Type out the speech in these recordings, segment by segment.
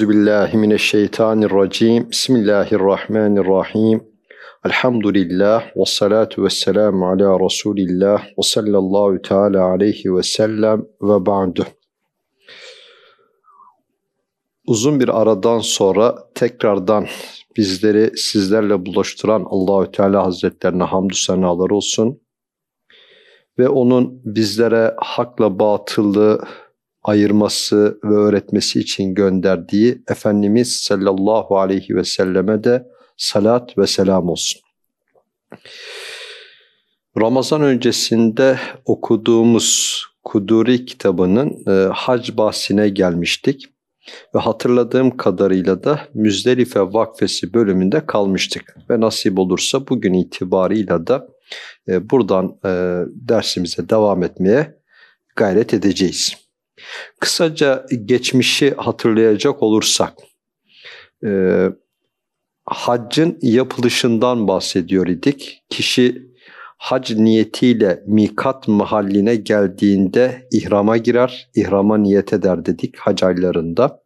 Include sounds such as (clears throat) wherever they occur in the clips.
Euzu billahi mineşşeytanirracim. Bismillahirrahmanirrahim. Elhamdülillah ve salatu ve selamu ala Resulillah ve sallallahu teala aleyhi ve sellem ve ba'du. Uzun bir aradan sonra tekrardan bizleri sizlerle buluşturan Allahü Teala Hazretlerine hamdü senalar olsun ve onun bizlere hakla batılı ayırması ve öğretmesi için gönderdiği Efendimiz sallallahu aleyhi ve selleme de salat ve selam olsun. Ramazan öncesinde okuduğumuz Kuduri kitabının e, hac bahsine gelmiştik ve hatırladığım kadarıyla da Müzdelife Vakfesi bölümünde kalmıştık ve nasip olursa bugün itibarıyla da e, buradan e, dersimize devam etmeye gayret edeceğiz. Kısaca geçmişi hatırlayacak olursak, e, haccın yapılışından bahsediyor idik. Kişi hac niyetiyle mikat mahalline geldiğinde ihrama girer, ihrama niyet eder dedik hac aylarında.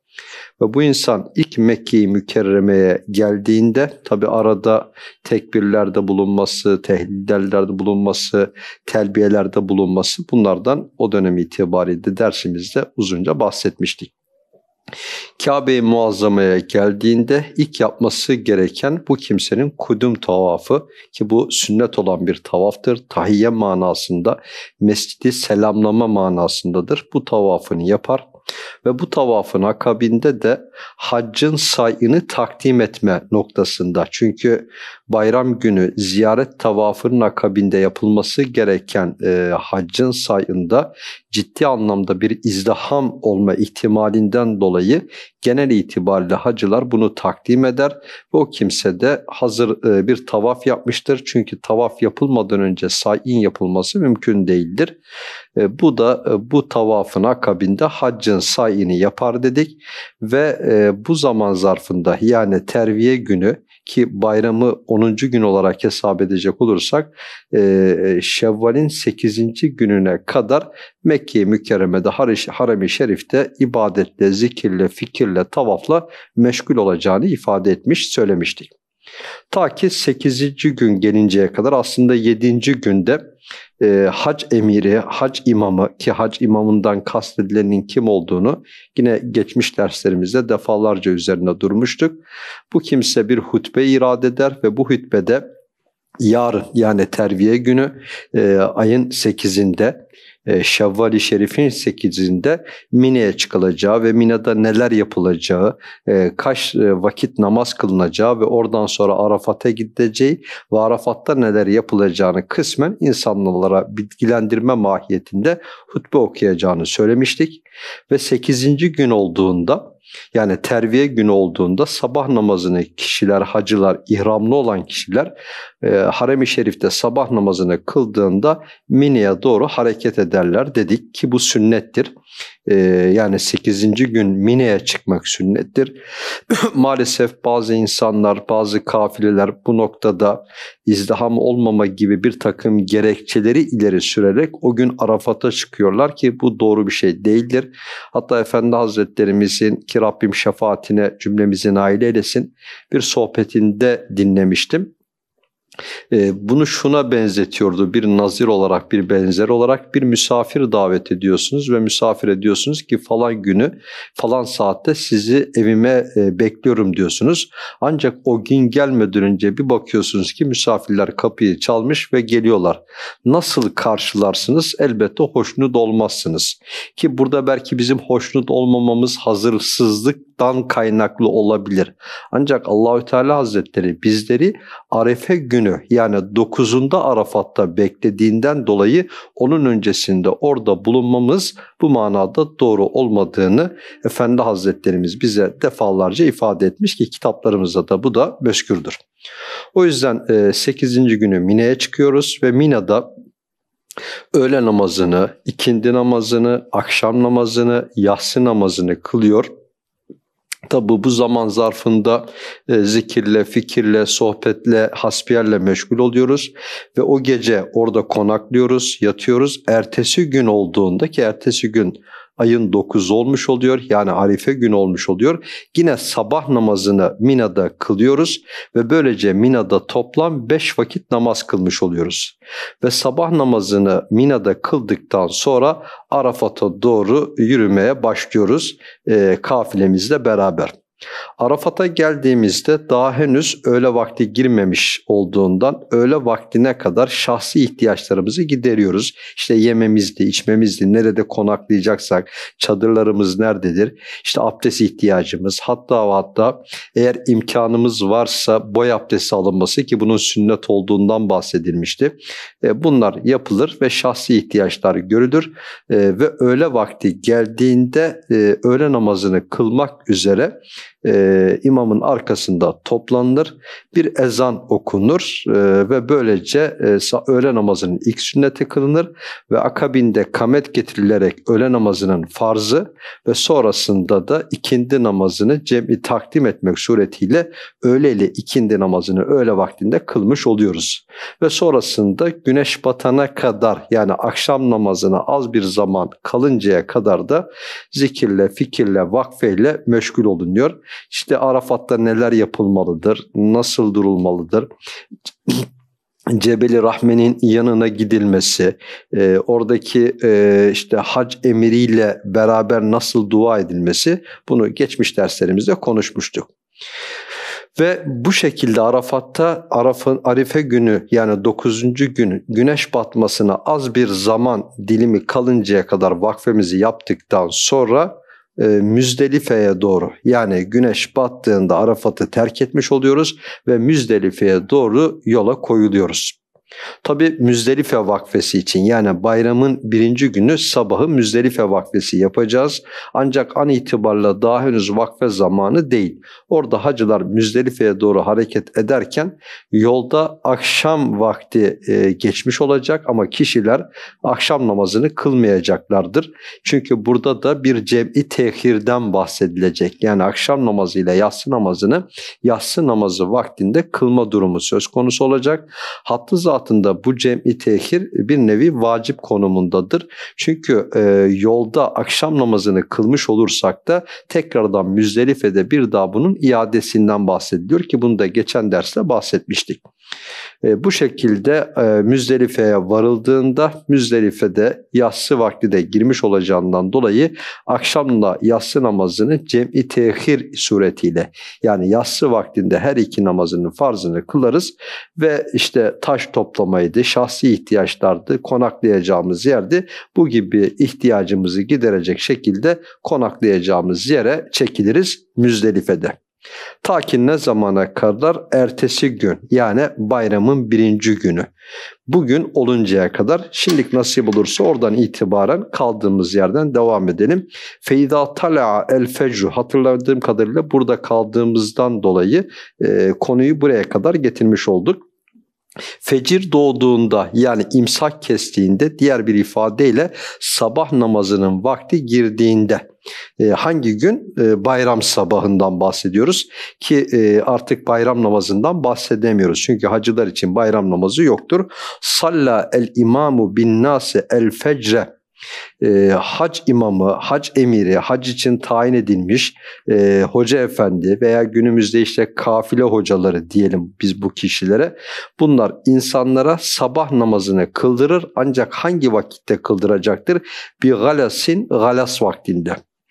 Ve bu insan ilk Mekke-i Mükerreme'ye geldiğinde tabi arada tekbirlerde bulunması, tehlillerde bulunması, telbiyelerde bulunması bunlardan o dönem itibariyle dersimizde uzunca bahsetmiştik. Kabe-i Muazzama'ya geldiğinde ilk yapması gereken bu kimsenin kudüm tavafı ki bu sünnet olan bir tavaftır. Tahiyye manasında, mescidi selamlama manasındadır. Bu tavafını yapar. Ve bu tavafın akabinde de haccın sayını takdim etme noktasında. Çünkü bayram günü ziyaret tavafının akabinde yapılması gereken e, haccın sayında ciddi anlamda bir izdiham olma ihtimalinden dolayı genel itibariyle hacılar bunu takdim eder ve o kimse de hazır e, bir tavaf yapmıştır. Çünkü tavaf yapılmadan önce sayin yapılması mümkün değildir. E, bu da e, bu tavafın akabinde haccın sayini yapar dedik ve e, bu zaman zarfında yani terviye günü ki bayramı 10. gün olarak hesap edecek olursak e, Şevval'in 8. gününe kadar Mekke-i Mükerreme'de Harem-i Şerif'te ibadetle, zikirle, fikirle, tavafla meşgul olacağını ifade etmiş, söylemiştik. Ta ki 8. gün gelinceye kadar aslında 7. günde e, hac emiri, hac imamı ki hac imamından kastedilenin kim olduğunu yine geçmiş derslerimizde defalarca üzerine durmuştuk. Bu kimse bir hutbe irade eder ve bu hutbede yarın yani terviye günü e, ayın 8'inde e, Şevvali Şerif'in 8'inde Mine'ye çıkılacağı ve Mina'da neler yapılacağı, e, kaç e, vakit namaz kılınacağı ve oradan sonra Arafat'a gideceği ve Arafat'ta neler yapılacağını kısmen insanlara bilgilendirme mahiyetinde hutbe okuyacağını söylemiştik. Ve 8. gün olduğunda yani terviye günü olduğunda sabah namazını kişiler, hacılar, ihramlı olan kişiler e, harem-i şerifte sabah namazını kıldığında Mine'ye doğru hareket ederler dedik ki bu sünnettir e, yani 8. gün Mine'ye çıkmak sünnettir. (clears throat) Maalesef bazı insanlar, bazı kafileler bu noktada izdiham olmama gibi bir takım gerekçeleri ileri sürerek o gün Arafat'a çıkıyorlar ki bu doğru bir şey değildir. Hatta Efendi Hazretlerimizin ki Rabbim şefaatine cümlemizi nail eylesin bir sohbetinde dinlemiştim. Ee, bunu şuna benzetiyordu bir nazir olarak bir benzer olarak bir misafir davet ediyorsunuz ve misafir ediyorsunuz ki falan günü falan saatte sizi evime e, bekliyorum diyorsunuz. Ancak o gün gelmeden önce bir bakıyorsunuz ki misafirler kapıyı çalmış ve geliyorlar. Nasıl karşılarsınız? Elbette hoşnut olmazsınız. Ki burada belki bizim hoşnut olmamamız hazırsızlıktan kaynaklı olabilir. Ancak Allahü Teala Hazretleri bizleri arefe günü günü yani 9'unda Arafat'ta beklediğinden dolayı onun öncesinde orada bulunmamız bu manada doğru olmadığını Efendi Hazretlerimiz bize defalarca ifade etmiş ki kitaplarımızda da bu da meşgurdur. O yüzden 8. E, günü Mine'ye çıkıyoruz ve Mina'da öğle namazını, ikindi namazını, akşam namazını, yahsi namazını kılıyor Tabi bu zaman zarfında e, zikirle, fikirle, sohbetle, hasbiyerle meşgul oluyoruz ve o gece orada konaklıyoruz, yatıyoruz. Ertesi gün olduğunda ki ertesi gün ayın 9 olmuş oluyor. Yani Arife günü olmuş oluyor. Yine sabah namazını Mina'da kılıyoruz ve böylece Mina'da toplam 5 vakit namaz kılmış oluyoruz. Ve sabah namazını Mina'da kıldıktan sonra Arafat'a doğru yürümeye başlıyoruz e, kafilemizle beraber. Arafat'a geldiğimizde daha henüz öğle vakti girmemiş olduğundan öğle vaktine kadar şahsi ihtiyaçlarımızı gideriyoruz. İşte yememizdi, içmemizdi, nerede konaklayacaksak, çadırlarımız nerededir, işte abdest ihtiyacımız, hatta hatta eğer imkanımız varsa boy abdesti alınması ki bunun sünnet olduğundan bahsedilmişti. E, bunlar yapılır ve şahsi ihtiyaçlar görülür e, ve öğle vakti geldiğinde e, öğle namazını kılmak üzere e, imamın arkasında toplanılır, bir ezan okunur e, ve böylece e, öğle namazının ilk sünneti kılınır ve akabinde kamet getirilerek öğle namazının farzı ve sonrasında da ikindi namazını cem'i takdim etmek suretiyle öğle ile ikindi namazını öğle vaktinde kılmış oluyoruz. Ve sonrasında güneş batana kadar yani akşam namazına az bir zaman kalıncaya kadar da zikirle, fikirle, vakfeyle meşgul olunuyor. İşte Arafat'ta neler yapılmalıdır, nasıl durulmalıdır, Cebeli Rahme'nin yanına gidilmesi, e, oradaki e, işte hac emiriyle beraber nasıl dua edilmesi bunu geçmiş derslerimizde konuşmuştuk. Ve bu şekilde Arafat'ta Araf'ın Arife günü yani 9. günü güneş batmasına az bir zaman dilimi kalıncaya kadar vakfemizi yaptıktan sonra e, Müzdelife'ye doğru yani güneş battığında Arafat'ı terk etmiş oluyoruz ve Müzdelife'ye doğru yola koyuluyoruz. Tabi Müzdelife Vakfesi için yani bayramın birinci günü sabahı Müzdelife Vakfesi yapacağız. Ancak an itibarla daha henüz vakfe zamanı değil. Orada hacılar Müzdelife'ye doğru hareket ederken yolda akşam vakti e, geçmiş olacak ama kişiler akşam namazını kılmayacaklardır. Çünkü burada da bir cem'i tehirden bahsedilecek. Yani akşam namazı ile yatsı namazını yatsı namazı vaktinde kılma durumu söz konusu olacak. Hattı zatında bu i tehir bir nevi vacip konumundadır. Çünkü e, yolda akşam namazını kılmış olursak da tekrardan Müzdelife'de bir daha bunun iadesinden bahsediliyor ki bunu da geçen derste bahsetmiştik. E, bu şekilde e, Müzdelife'ye varıldığında Müzdelife'de yatsı vakti de girmiş olacağından dolayı akşamla yassı namazını cem-i tehir suretiyle yani yassı vaktinde her iki namazının farzını kılarız ve işte taş toplamaydı, şahsi ihtiyaçlardı, konaklayacağımız yerdi. Bu gibi ihtiyacımızı giderecek şekilde konaklayacağımız yere çekiliriz Müzdelife'de. Ta ki ne zamana kadar? Ertesi gün yani bayramın birinci günü. Bugün oluncaya kadar şimdilik nasip olursa oradan itibaren kaldığımız yerden devam edelim. Feyda tala el fecru hatırladığım kadarıyla burada kaldığımızdan dolayı e, konuyu buraya kadar getirmiş olduk. Fecir doğduğunda yani imsak kestiğinde diğer bir ifadeyle sabah namazının vakti girdiğinde e, hangi gün? E, bayram sabahından bahsediyoruz ki e, artık bayram namazından bahsedemiyoruz. Çünkü hacılar için bayram namazı yoktur. Salla el imamu bin nase el fecre e, hac imamı, hac emiri, hac için tayin edilmiş e, hoca efendi veya günümüzde işte kafile hocaları diyelim biz bu kişilere. Bunlar insanlara sabah namazını kıldırır ancak hangi vakitte kıldıracaktır? Bir galasin galas vaktinde.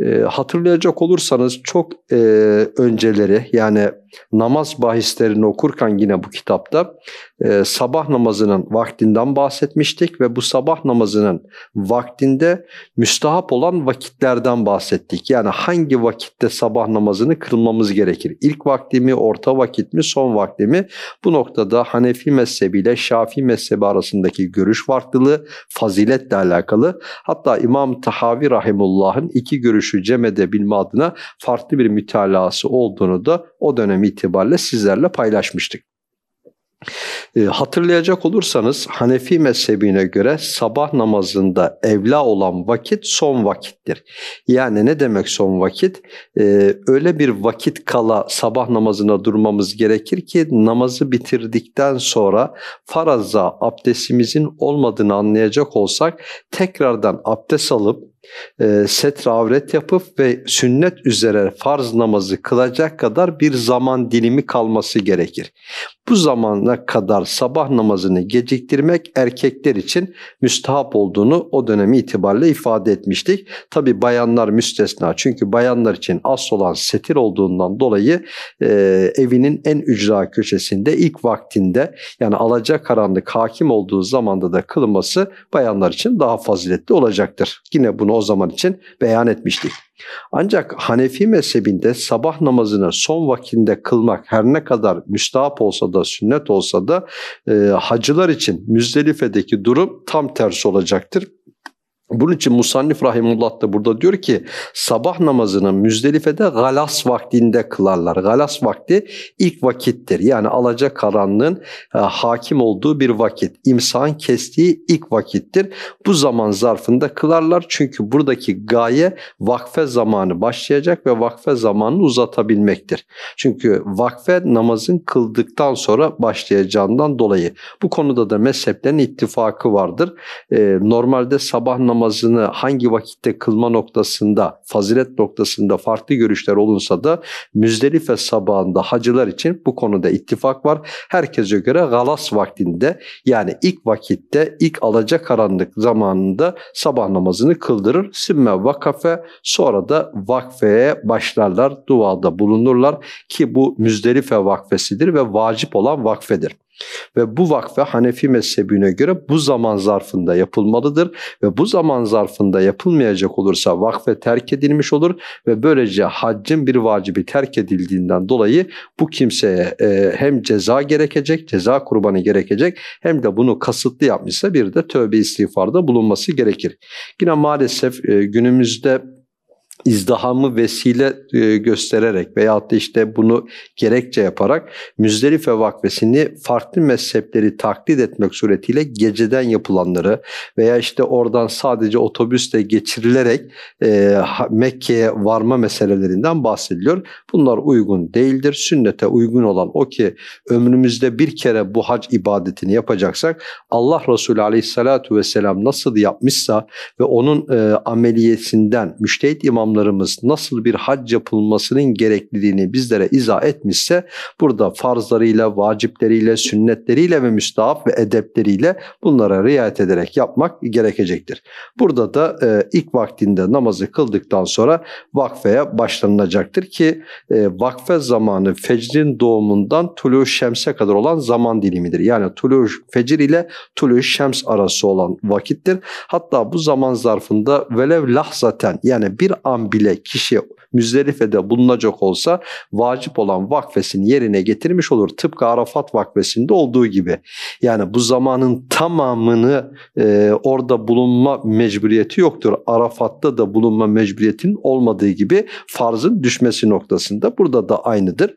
Ee, hatırlayacak olursanız çok e, önceleri yani namaz bahislerini okurken yine bu kitapta e, sabah namazının vaktinden bahsetmiştik ve bu sabah namazının vaktinde müstahap olan vakitlerden bahsettik. Yani hangi vakitte sabah namazını kılmamız gerekir? İlk vakti mi, orta vakit mi, son vakti mi? Bu noktada Hanefi mezhebiyle şafi mezhebi arasındaki görüş farklılığı faziletle alakalı. Hatta İmam Tahavi Rahimullah'ın iki görüşü görüşü cem edebilme adına farklı bir mütalası olduğunu da o dönem itibariyle sizlerle paylaşmıştık. Ee, hatırlayacak olursanız Hanefi mezhebine göre sabah namazında evla olan vakit son vakittir. Yani ne demek son vakit? Ee, öyle bir vakit kala sabah namazına durmamız gerekir ki namazı bitirdikten sonra faraza abdestimizin olmadığını anlayacak olsak tekrardan abdest alıp e, setre avret yapıp ve sünnet üzere farz namazı kılacak kadar bir zaman dilimi kalması gerekir. Bu zamana kadar sabah namazını geciktirmek erkekler için müstahap olduğunu o dönemi itibariyle ifade etmiştik. Tabi bayanlar müstesna çünkü bayanlar için asıl olan setir olduğundan dolayı e, evinin en ücra köşesinde ilk vaktinde yani alacak karanlık hakim olduğu zamanda da kılınması bayanlar için daha faziletli olacaktır. Yine bunu olduğunu o zaman için beyan etmiştik. Ancak Hanefi mezhebinde sabah namazını son vakitinde kılmak her ne kadar müstahap olsa da sünnet olsa da e, hacılar için Müzdelife'deki durum tam tersi olacaktır. Bunun için Musannif Rahimullah da burada diyor ki sabah namazını Müzdelife'de galas vaktinde kılarlar. Galas vakti ilk vakittir. Yani alaca karanlığın e, hakim olduğu bir vakit. İmsan kestiği ilk vakittir. Bu zaman zarfında kılarlar. Çünkü buradaki gaye vakfe zamanı başlayacak ve vakfe zamanını uzatabilmektir. Çünkü vakfe namazın kıldıktan sonra başlayacağından dolayı. Bu konuda da mezheplerin ittifakı vardır. E, normalde sabah namazı namazını hangi vakitte kılma noktasında, fazilet noktasında farklı görüşler olunsa da Müzdelife sabahında hacılar için bu konuda ittifak var. Herkese göre galas vaktinde yani ilk vakitte, ilk alaca karanlık zamanında sabah namazını kıldırır. Sümme vakafe sonra da vakfeye başlarlar, duada bulunurlar ki bu Müzdelife vakfesidir ve vacip olan vakfedir. Ve bu vakfe Hanefi mezhebine göre bu zaman zarfında yapılmalıdır ve bu zaman zarfında yapılmayacak olursa vakfe terk edilmiş olur ve böylece haccın bir vacibi terk edildiğinden dolayı bu kimseye e, hem ceza gerekecek, ceza kurbanı gerekecek hem de bunu kasıtlı yapmışsa bir de tövbe istiğfarda bulunması gerekir. Yine maalesef e, günümüzde izdihamı vesile e, göstererek veyahut da işte bunu gerekçe yaparak Müzdelife vakfesini farklı mezhepleri taklit etmek suretiyle geceden yapılanları veya işte oradan sadece otobüsle geçirilerek e, Mekke'ye varma meselelerinden bahsediliyor. Bunlar uygun değildir. Sünnete uygun olan o ki ömrümüzde bir kere bu hac ibadetini yapacaksak Allah Resulü aleyhissalatu vesselam nasıl yapmışsa ve onun e, ameliyesinden müştehit imam imamlarımız nasıl bir hac yapılmasının gerekliliğini bizlere izah etmişse burada farzlarıyla, vacipleriyle, sünnetleriyle ve müstahap ve edepleriyle bunlara riayet ederek yapmak gerekecektir. Burada da e, ilk vaktinde namazı kıldıktan sonra vakfeye başlanılacaktır ki e, vakfe zamanı fecrin doğumundan tulu şemse kadar olan zaman dilimidir. Yani tulu fecir ile tulu şems arası olan vakittir. Hatta bu zaman zarfında velev lahzaten yani bir an bile kişi Müzdelife'de bulunacak olsa vacip olan vakfesini yerine getirmiş olur. Tıpkı Arafat vakfesinde olduğu gibi. Yani bu zamanın tamamını e, orada bulunma mecburiyeti yoktur. Arafat'ta da bulunma mecburiyetinin olmadığı gibi farzın düşmesi noktasında burada da aynıdır.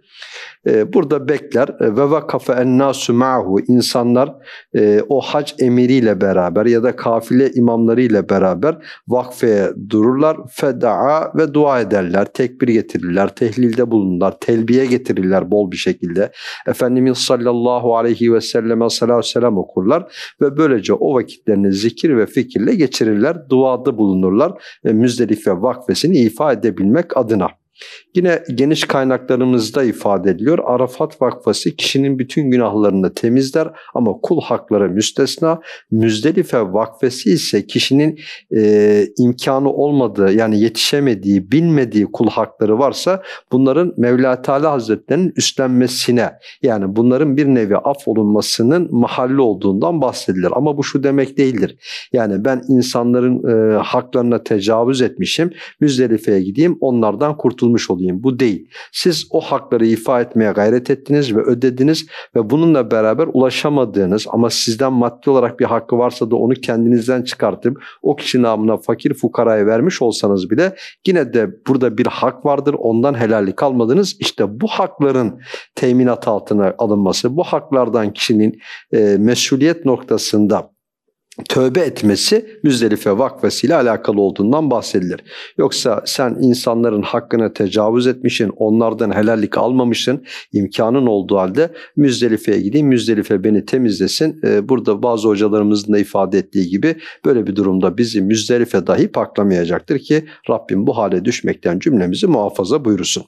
E, burada bekler e, ve vakafe ennasu ma'hu insanlar e, o hac emiriyle beraber ya da kafile imamlarıyla beraber vakfeye dururlar. Feda'a ve dua ederler getirirler, tekbir getirirler, tehlilde bulunurlar, telbiye getirirler bol bir şekilde. Efendimiz sallallahu aleyhi ve selleme sallallahu selam okurlar ve böylece o vakitlerini zikir ve fikirle geçirirler, duada bulunurlar ve Müzdelife vakfesini ifa edebilmek adına. Yine geniş kaynaklarımızda ifade ediliyor. Arafat vakfası kişinin bütün günahlarını temizler ama kul hakları müstesna. Müzdelife vakfesi ise kişinin e, imkanı olmadığı yani yetişemediği, bilmediği kul hakları varsa bunların Mevla Teala Hazretleri'nin üstlenmesine yani bunların bir nevi af olunmasının mahalli olduğundan bahsedilir. Ama bu şu demek değildir. Yani ben insanların e, haklarına tecavüz etmişim, Müzdelife'ye gideyim onlardan kurtulayım kurtulmuş olayım. Bu değil. Siz o hakları ifa etmeye gayret ettiniz ve ödediniz ve bununla beraber ulaşamadığınız ama sizden maddi olarak bir hakkı varsa da onu kendinizden çıkartıp o kişi namına fakir fukaraya vermiş olsanız bile yine de burada bir hak vardır. Ondan helallik almadınız. İşte bu hakların teminat altına alınması, bu haklardan kişinin e, mesuliyet noktasında tövbe etmesi Müzdelife vakfasıyla alakalı olduğundan bahsedilir. Yoksa sen insanların hakkına tecavüz etmişsin, onlardan helallik almamışsın, imkanın olduğu halde Müzdelife'ye gideyim, Müzdelife beni temizlesin. Ee, burada bazı hocalarımızın da ifade ettiği gibi böyle bir durumda bizi Müzdelife dahi paklamayacaktır ki Rabbim bu hale düşmekten cümlemizi muhafaza buyursun.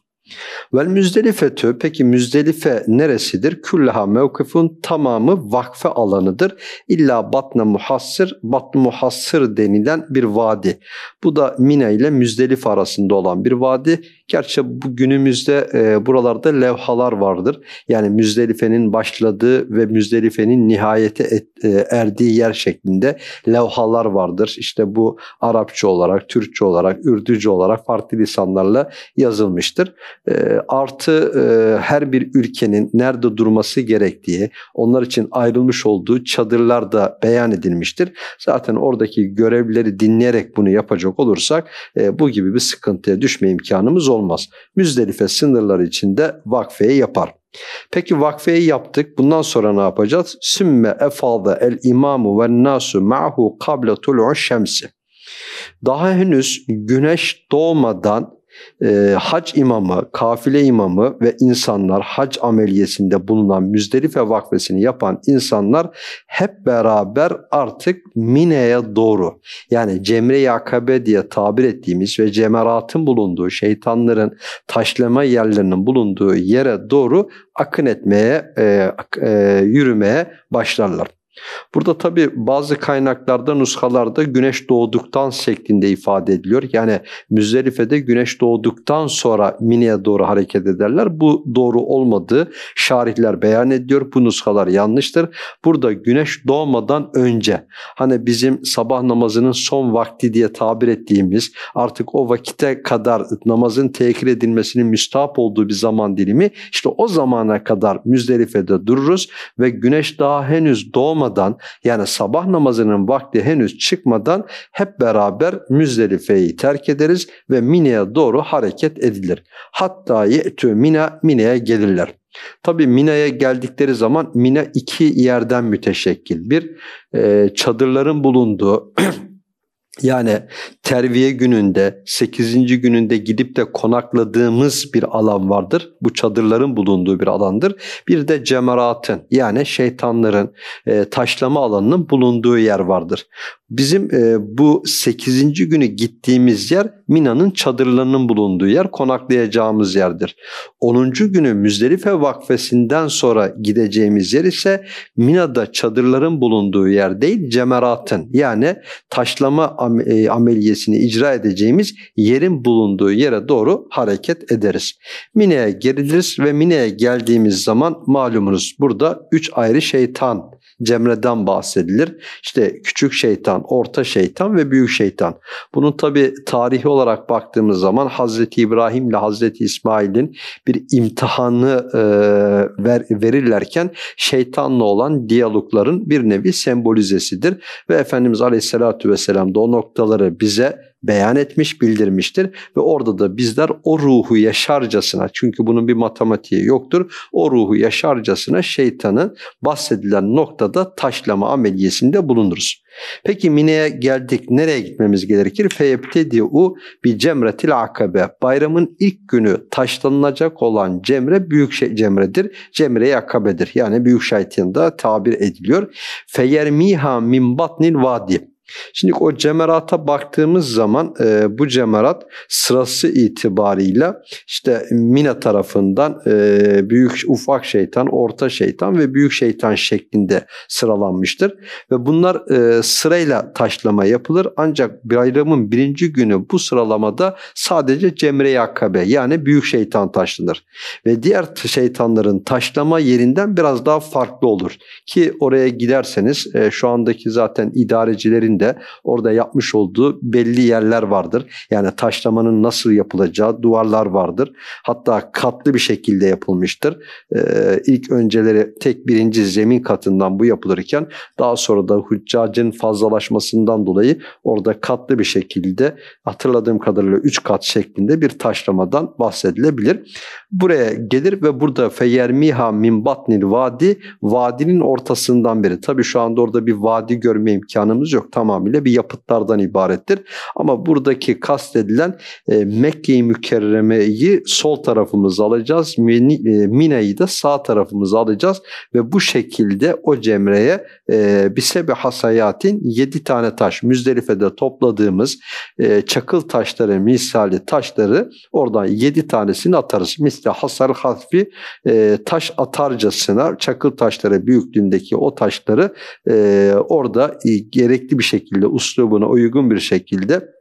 Vel müzdelifetü peki müzdelife neresidir? Küllaha mevkifun tamamı vakfe alanıdır. İlla batna muhassır, batn muhassır denilen bir vadi. Bu da Mine ile Müzdelif arasında olan bir vadi. Gerçi bu günümüzde e, buralarda levhalar vardır. Yani Müzdelife'nin başladığı ve Müzdelife'nin nihayete et, e, erdiği yer şeklinde levhalar vardır. İşte bu Arapça olarak, Türkçe olarak, Ürdüce olarak farklı lisanlarla yazılmıştır. Ee, artı e, her bir ülkenin nerede durması gerektiği, onlar için ayrılmış olduğu çadırlar da beyan edilmiştir. Zaten oradaki görevlileri dinleyerek bunu yapacak olursak e, bu gibi bir sıkıntıya düşme imkanımız olmaz. Müzdelife sınırları içinde vakfeyi yapar. Peki vakfeyi yaptık. Bundan sonra ne yapacağız? Sümme efada el imamu ve nasu ma'hu kable tul'u şemsi. Daha henüz güneş doğmadan e, hac imamı, kafile imamı ve insanlar hac ameliyesinde bulunan Müzdelife vakfesini yapan insanlar hep beraber artık Mine'ye doğru yani Cemre-i Akabe diye tabir ettiğimiz ve cemeratın bulunduğu, şeytanların taşlama yerlerinin bulunduğu yere doğru akın etmeye, e, e, yürümeye başlarlar. Burada tabi bazı kaynaklarda nuskalarda güneş doğduktan şeklinde ifade ediliyor. Yani Müzdelife'de güneş doğduktan sonra Mine'ye doğru hareket ederler. Bu doğru olmadığı şarihler beyan ediyor. Bu nuskalar yanlıştır. Burada güneş doğmadan önce hani bizim sabah namazının son vakti diye tabir ettiğimiz artık o vakite kadar namazın tekir edilmesinin müstahap olduğu bir zaman dilimi işte o zamana kadar Müzdelife'de dururuz ve güneş daha henüz doğmadan doğmadan yani sabah namazının vakti henüz çıkmadan hep beraber Müzdelife'yi terk ederiz ve Mine'ye doğru hareket edilir. Hatta ye'tü Mina, Mine'ye gelirler. Tabi Mina'ya geldikleri zaman Mina iki yerden müteşekkil. Bir, ee, çadırların bulunduğu (clears throat) Yani terviye gününde 8. gününde gidip de konakladığımız bir alan vardır. Bu çadırların bulunduğu bir alandır. Bir de cemaratın, yani şeytanların e, taşlama alanının bulunduğu yer vardır. Bizim e, bu 8. günü gittiğimiz yer Mina'nın çadırlarının bulunduğu yer, konaklayacağımız yerdir. 10. günü Müzdelife Vakfesi'nden sonra gideceğimiz yer ise Mina'da çadırların bulunduğu yer değil, cemeratın yani taşlama am e, ameliyesini icra edeceğimiz yerin bulunduğu yere doğru hareket ederiz. Mina'ya geliriz ve Mina'ya geldiğimiz zaman malumunuz burada 3 ayrı şeytan Cemre'den bahsedilir. İşte küçük şeytan, orta şeytan ve büyük şeytan. Bunun tabi tarihi olarak baktığımız zaman Hazreti İbrahim ile Hazreti İsmail'in bir imtihanı e, ver, verirlerken şeytanla olan diyalogların bir nevi sembolizesidir. Ve Efendimiz Aleyhisselatü Vesselam da o noktaları bize beyan etmiş, bildirmiştir ve orada da bizler o ruhu yaşarcasına çünkü bunun bir matematiği yoktur. O ruhu yaşarcasına şeytanın bahsedilen noktada taşlama ameliyesinde bulunuruz. Peki Mine'ye geldik. Nereye gitmemiz gerekir? Feyebtedi'u bir cemretil akabe. Bayramın ilk günü taşlanılacak olan cemre büyük şey, cemredir. Cemre'ye akabedir. Yani büyük şeytinde tabir ediliyor. Feyermiha min batnil vadi Şimdi o cemerata baktığımız zaman e, bu cemerat sırası itibarıyla işte Mina tarafından e, büyük ufak şeytan, orta şeytan ve büyük şeytan şeklinde sıralanmıştır. Ve bunlar e, sırayla taşlama yapılır ancak bayramın birinci günü bu sıralamada sadece Cemre-i Akabe yani büyük şeytan taşlanır. Ve diğer şeytanların taşlama yerinden biraz daha farklı olur. Ki oraya giderseniz e, şu andaki zaten idarecilerin de orada yapmış olduğu belli yerler vardır. Yani taşlamanın nasıl yapılacağı duvarlar vardır. Hatta katlı bir şekilde yapılmıştır. Ee, ilk önceleri tek birinci zemin katından bu yapılırken daha sonra da hüccacın fazlalaşmasından dolayı orada katlı bir şekilde hatırladığım kadarıyla 3 kat şeklinde bir taşlamadan bahsedilebilir. Buraya gelir ve burada feyermiha min batnil vadi vadinin ortasından beri. Tabi şu anda orada bir vadi görme imkanımız yok. Tamamıyla bir yapıtlardan ibarettir. Ama buradaki kastedilen e, Mekke-i Mükerreme'yi sol tarafımız alacağız. Mine'yi de sağ tarafımız alacağız ve bu şekilde o cemreye e, Bisebi Hasayatin 7 tane taş Müzdelife'de topladığımız e, çakıl taşları misali taşları oradan 7 tanesini atarız. Mis misle hasar hasfi e, taş atarcasına çakıl taşları büyüklüğündeki o taşları e, orada e, gerekli bir şekilde uslubuna uygun bir şekilde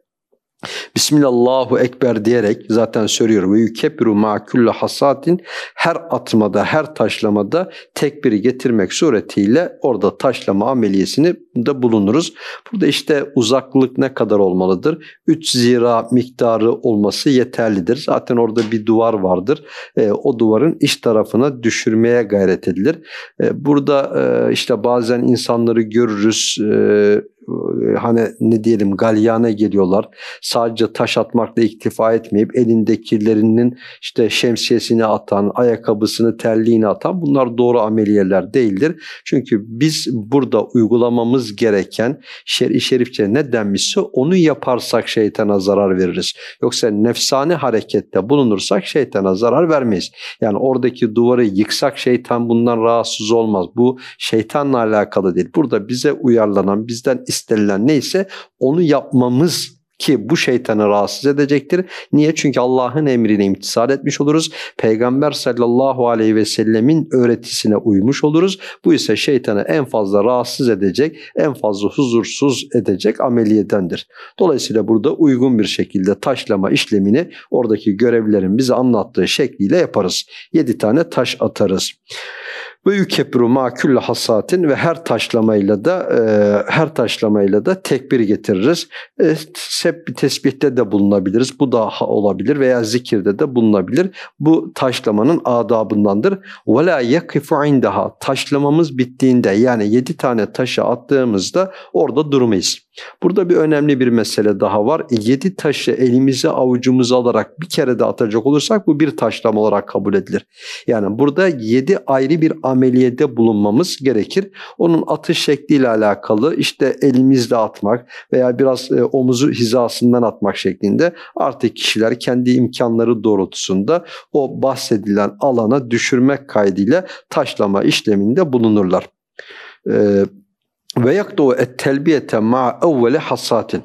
Bismillahu Ekber diyerek zaten söylüyor ve yükebbiru ma külle hasatin her atmada her taşlamada tekbiri getirmek suretiyle orada taşlama ameliyesini de bulunuruz. Burada işte uzaklık ne kadar olmalıdır? 3 zira miktarı olması yeterlidir. Zaten orada bir duvar vardır. E, o duvarın iç tarafına düşürmeye gayret edilir. E, burada e, işte bazen insanları görürüz e, e, hani ne diyelim galyana geliyorlar. Sadece taş atmakla iktifa etmeyip elindekilerinin işte şemsiyesini atan, ayakkabısını, terliğini atan bunlar doğru ameliyeler değildir. Çünkü biz burada uygulamamız gereken şer-i şerifçe ne denmişse onu yaparsak şeytana zarar veririz. Yoksa nefsani harekette bulunursak şeytana zarar vermeyiz. Yani oradaki duvarı yıksak şeytan bundan rahatsız olmaz. Bu şeytanla alakalı değil. Burada bize uyarlanan, bizden istenilen neyse onu yapmamız ki bu şeytanı rahatsız edecektir. Niye? Çünkü Allah'ın emrine imtisal etmiş oluruz. Peygamber sallallahu aleyhi ve sellemin öğretisine uymuş oluruz. Bu ise şeytanı en fazla rahatsız edecek, en fazla huzursuz edecek ameliyedendir. Dolayısıyla burada uygun bir şekilde taşlama işlemini oradaki görevlerin bize anlattığı şekliyle yaparız. Yedi tane taş atarız. Ve yükebiru ma külle hasatin ve her taşlamayla da e, her taşlamayla da tekbir getiririz. E, hep tesbihte de bulunabiliriz. Bu daha olabilir veya zikirde de bulunabilir. Bu taşlamanın adabındandır. Ve la yakifu indaha. Taşlamamız bittiğinde yani yedi tane taşı attığımızda orada durmayız. Burada bir önemli bir mesele daha var. E, yedi taşı elimize avucumuza alarak bir kere de atacak olursak bu bir taşlama olarak kabul edilir. Yani burada yedi ayrı bir ameliyede bulunmamız gerekir. Onun atış şekliyle alakalı işte elimizle atmak veya biraz e, omuzu hizasından atmak şeklinde artık kişiler kendi imkanları doğrultusunda o bahsedilen alana düşürmek kaydıyla taşlama işleminde bulunurlar. Ee, ve yakdu et telbiyete ma evvele hassatin.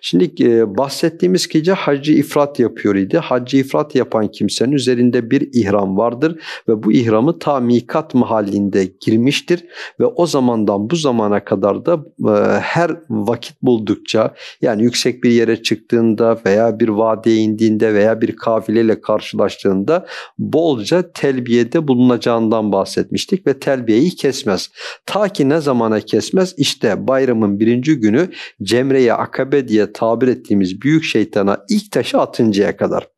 Şimdi e, bahsettiğimiz gece hacı ifrat yapıyor idi. Hacı ifrat yapan kimsenin üzerinde bir ihram vardır ve bu ihramı ta mikat mahallinde girmiştir ve o zamandan bu zamana kadar da e, her vakit buldukça yani yüksek bir yere çıktığında veya bir vadiye indiğinde veya bir kafileyle karşılaştığında bolca telbiyede bulunacağından bahsetmiştik ve telbiyeyi kesmez. Ta ki ne zamana kesmez? İşte bayramın birinci günü Cemre'ye akabe diye tabir ettiğimiz büyük şeytana ilk taşı atıncaya kadar.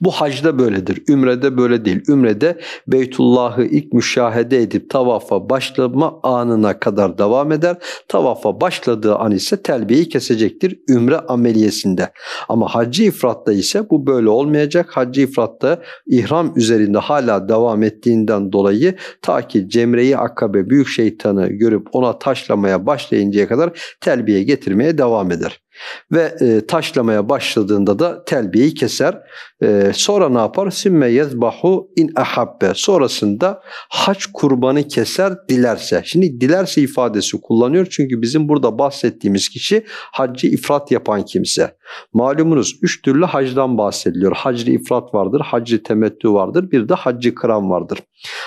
Bu hacda böyledir. Ümrede böyle değil. Ümrede Beytullah'ı ilk müşahede edip tavafa başlama anına kadar devam eder. Tavafa başladığı an ise telbiyeyi kesecektir ümre ameliyesinde. Ama hacı ifratta ise bu böyle olmayacak. Hacı ifratta ihram üzerinde hala devam ettiğinden dolayı ta ki Cemre'yi akabe büyük şeytanı görüp ona taşlamaya başlayıncaya kadar telbiye getirmeye devam eder. Ve e, taşlamaya başladığında da telbiyeyi keser. E, sonra ne yapar? Simme yezbahu in ahabbe. Sonrasında haç kurbanı keser dilerse. Şimdi dilerse ifadesi kullanıyor. Çünkü bizim burada bahsettiğimiz kişi haccı ifrat yapan kimse. Malumunuz üç türlü hacdan bahsediliyor. Hacri ifrat vardır, hacri temettü vardır, bir de hacci kıran vardır.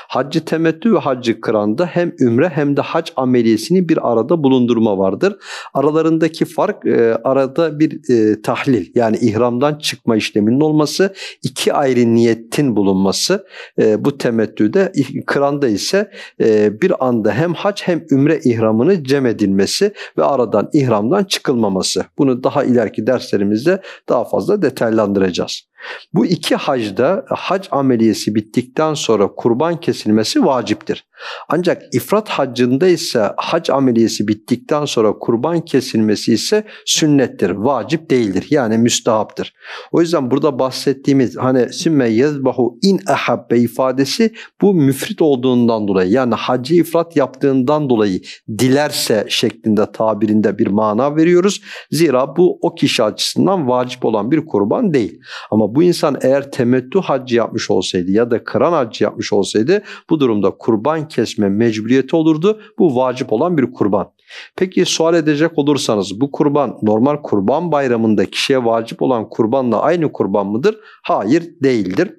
Hacci temettü ve hacci kıranda hem ümre hem de hac ameliyesini bir arada bulundurma vardır. Aralarındaki fark e, arada bir e, tahlil yani ihramdan çıkma işleminin olması, iki ayrı niyetin bulunması e, bu temettüde, kıranda ise e, bir anda hem hac hem ümre ihramını cem edilmesi ve aradan ihramdan çıkılmaması. Bunu daha ileriki ders derslerimizde daha fazla detaylandıracağız. Bu iki hacda hac ameliyesi bittikten sonra kurban kesilmesi vaciptir. Ancak ifrat haccında ise hac ameliyesi bittikten sonra kurban kesilmesi ise sünnettir, vacip değildir. Yani müstahaptır. O yüzden burada bahsettiğimiz hani sümme yezbahu in ahabbe ifadesi bu müfrit olduğundan dolayı yani hacı ifrat yaptığından dolayı dilerse şeklinde tabirinde bir mana veriyoruz. Zira bu o kişi açısından vacip olan bir kurban değil. Ama bu insan eğer temettü haccı yapmış olsaydı ya da kıran haccı yapmış olsaydı bu durumda kurban kesme mecburiyeti olurdu. Bu vacip olan bir kurban. Peki sual edecek olursanız bu kurban normal kurban bayramında kişiye vacip olan kurbanla aynı kurban mıdır? Hayır değildir.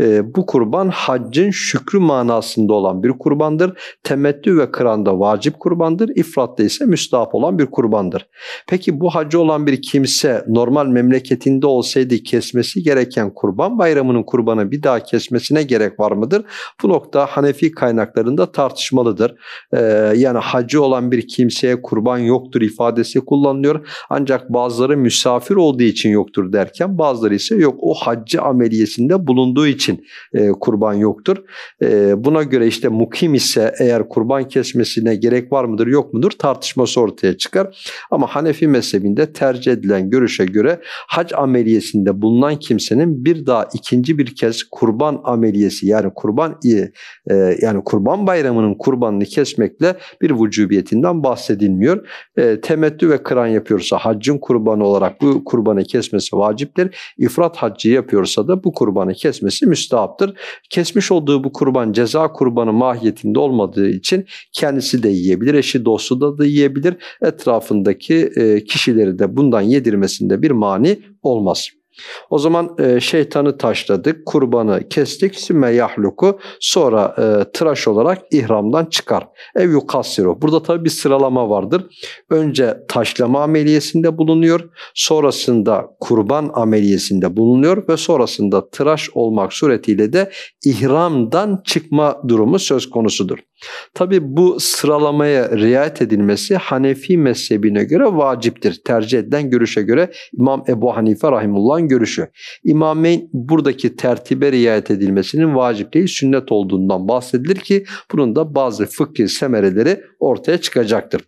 E, bu kurban haccın şükrü manasında olan bir kurbandır. Temettü ve kıranda vacip kurbandır. İfratta ise müstahap olan bir kurbandır. Peki bu hacı olan bir kimse normal memleketinde olsaydı kesmesi gereken kurban bayramının kurbanı bir daha kesmesine gerek var mıdır? Bu nokta Hanefi kaynaklarında tartışmalıdır. E, yani hacı olan bir kimseye kurban yoktur ifadesi kullanılıyor. Ancak bazıları misafir olduğu için yoktur derken bazıları ise yok o haccı ameliyesinde bulunduğu olduğu için e, kurban yoktur. E, buna göre işte mukim ise eğer kurban kesmesine gerek var mıdır yok mudur tartışması ortaya çıkar. Ama Hanefi mezhebinde tercih edilen görüşe göre hac ameliyesinde bulunan kimsenin bir daha ikinci bir kez kurban ameliyesi yani kurban e, e yani kurban bayramının kurbanını kesmekle bir vücubiyetinden bahsedilmiyor. E, temettü ve kıran yapıyorsa haccın kurbanı olarak bu kurbanı kesmesi vaciptir. İfrat haccı yapıyorsa da bu kurbanı kesmesi kesmesi müstahaptır. Kesmiş olduğu bu kurban ceza kurbanı mahiyetinde olmadığı için kendisi de yiyebilir, eşi dostu da da yiyebilir. Etrafındaki kişileri de bundan yedirmesinde bir mani olmaz. O zaman e, şeytanı taşladık, kurbanı kestik, sümme sonra e, tıraş olarak ihramdan çıkar. Ev yukassiru. Burada tabi bir sıralama vardır. Önce taşlama ameliyesinde bulunuyor, sonrasında kurban ameliyesinde bulunuyor ve sonrasında tıraş olmak suretiyle de ihramdan çıkma durumu söz konusudur. Tabi bu sıralamaya riayet edilmesi Hanefi mezhebine göre vaciptir. Tercih edilen görüşe göre İmam Ebu Hanife Rahimullah'ın görüşü. İmameyn buradaki tertibe riayet edilmesinin vacip değil sünnet olduğundan bahsedilir ki bunun da bazı fıkhi semereleri ortaya çıkacaktır.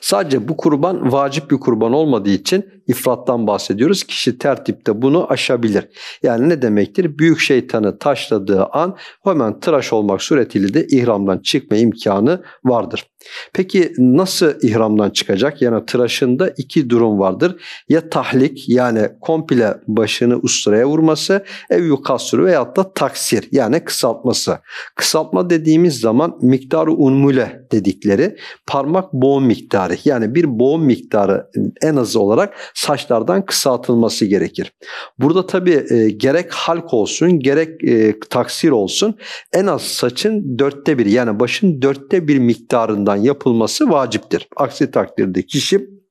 Sadece bu kurban vacip bir kurban olmadığı için ifrattan bahsediyoruz. Kişi tertipte bunu aşabilir. Yani ne demektir? Büyük şeytanı taşladığı an hemen tıraş olmak suretiyle de ihramdan çıkma imkanı vardır. Peki nasıl ihramdan çıkacak? Yani tıraşında iki durum vardır. Ya tahlik yani komple başını usturaya vurması ev yukasuru veyahut da taksir yani kısaltması. Kısaltma dediğimiz zaman miktarı unmule dedikleri parmak boğum miktarı yani bir boğum miktarı en azı olarak saçlardan kısaltılması gerekir. Burada tabii e, gerek halk olsun gerek e, taksir olsun en az saçın dörtte bir yani başın dörtte bir miktarından yapılması vaciptir. Aksi takdirde kişi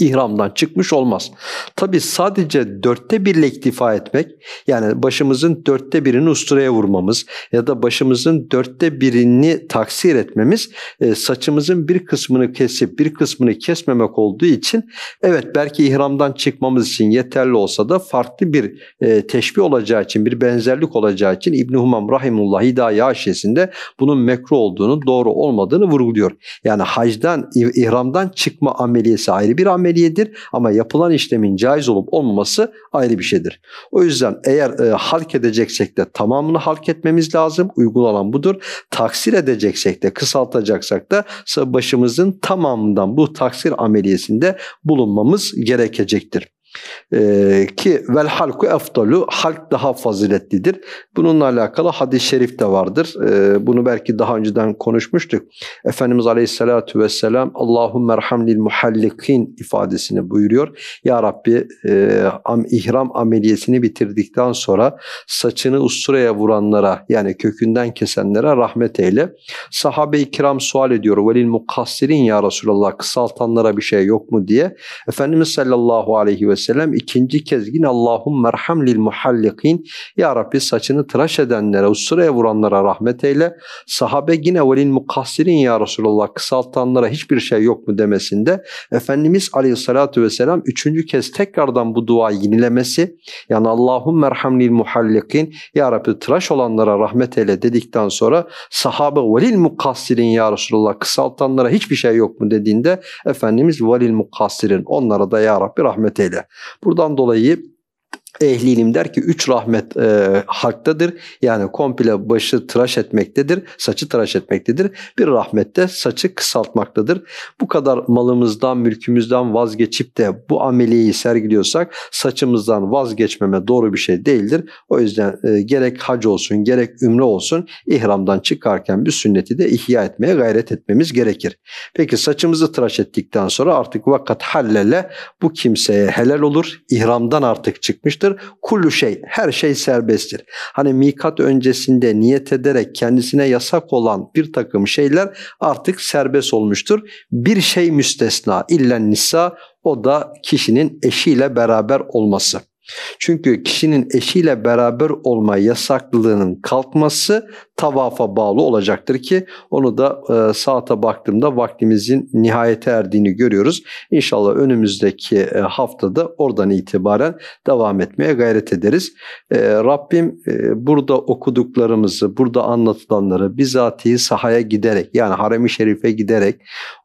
ihramdan çıkmış olmaz. Tabi sadece dörtte birle iktifa etmek yani başımızın dörtte birini usturaya vurmamız ya da başımızın dörtte birini taksir etmemiz e, saçımızın bir kısmını kesip bir kısmını kesmemek olduğu için evet belki ihramdan çıkmamız için yeterli olsa da farklı bir e, teşbih olacağı için bir benzerlik olacağı için İbn Humam rahimullah Hidaye haşyesinde bunun mekru olduğunu doğru olmadığını vurguluyor. Yani hacdan ihramdan çıkma ameliyesi ayrı bir amel ameliyedir ama yapılan işlemin caiz olup olmaması ayrı bir şeydir. O yüzden eğer e, halk edeceksek de tamamını halk etmemiz lazım. Uygulanan budur. Taksir edeceksek de kısaltacaksak da başımızın tamamından bu taksir ameliyesinde bulunmamız gerekecektir. Ee, ki vel halku eftalu halk daha faziletlidir. Bununla alakalı hadis-i şerif de vardır. Ee, bunu belki daha önceden konuşmuştuk. Efendimiz Aleyhisselatü Vesselam Allahümme erhamlil muhallikin ifadesini buyuruyor. Ya Rabbi e, am, ihram ameliyesini bitirdikten sonra saçını usturaya vuranlara yani kökünden kesenlere rahmet eyle. Sahabe-i kiram sual ediyor. Velil mukassirin ya Resulallah kısaltanlara bir şey yok mu diye. Efendimiz sallallahu aleyhi ve sellem ikinci kez yine Allahum merham lil muhallikin. Ya Rabbi saçını tıraş edenlere, usturaya vuranlara rahmet eyle. Sahabe yine velil mukassirin ya Resulallah kısaltanlara hiçbir şey yok mu demesinde Efendimiz aleyhissalatu vesselam üçüncü kez tekrardan bu dua yenilemesi yani Allahum merham lil muhallikin. Ya Rabbi tıraş olanlara rahmet eyle dedikten sonra sahabe velil mukassirin ya Resulallah kısaltanlara hiçbir şey yok mu dediğinde Efendimiz velil mukassirin onlara da ya Rabbi rahmet eyle. Buradan dolayı ehli ilim der ki üç rahmet e, haktadır. Yani komple başı tıraş etmektedir, saçı tıraş etmektedir. Bir rahmet de saçı kısaltmaktadır. Bu kadar malımızdan, mülkümüzden vazgeçip de bu ameliyi sergiliyorsak saçımızdan vazgeçmeme doğru bir şey değildir. O yüzden e, gerek hac olsun, gerek ümre olsun ihramdan çıkarken bir sünneti de ihya etmeye gayret etmemiz gerekir. Peki saçımızı tıraş ettikten sonra artık vakat hallele bu kimseye helal olur. İhramdan artık çıkmıştır serbesttir. Kullu şey, her şey serbesttir. Hani mikat öncesinde niyet ederek kendisine yasak olan bir takım şeyler artık serbest olmuştur. Bir şey müstesna, illen nisa, o da kişinin eşiyle beraber olması. Çünkü kişinin eşiyle beraber olma yasaklılığının kalkması tavafa bağlı olacaktır ki onu da e, saate baktığımda vaktimizin nihayete erdiğini görüyoruz. İnşallah önümüzdeki e, haftada oradan itibaren devam etmeye gayret ederiz. E, Rabbim e, burada okuduklarımızı, burada anlatılanları bizatihi sahaya giderek yani harem-i şerife giderek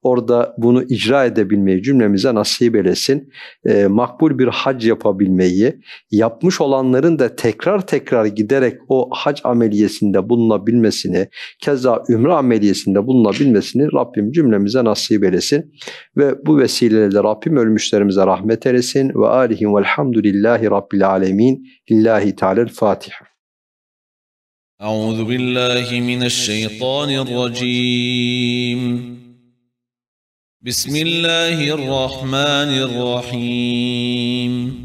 orada bunu icra edebilmeyi cümlemize nasip eylesin. E, makbul bir hac yapabilmeyi, yapmış olanların da tekrar tekrar giderek o hac ameliyesinde bulunabilir yapabilmesini, keza ümre ameliyesinde bulunabilmesini Rabbim cümlemize nasip eylesin. Ve bu vesileyle Rabbim ölmüşlerimize rahmet eylesin. Ve alihim velhamdülillahi rabbil alemin. Lillahi Teala'l Fatiha. أعوذ بالله من الشيطان الرجيم بسم الله الرحمن الرحيم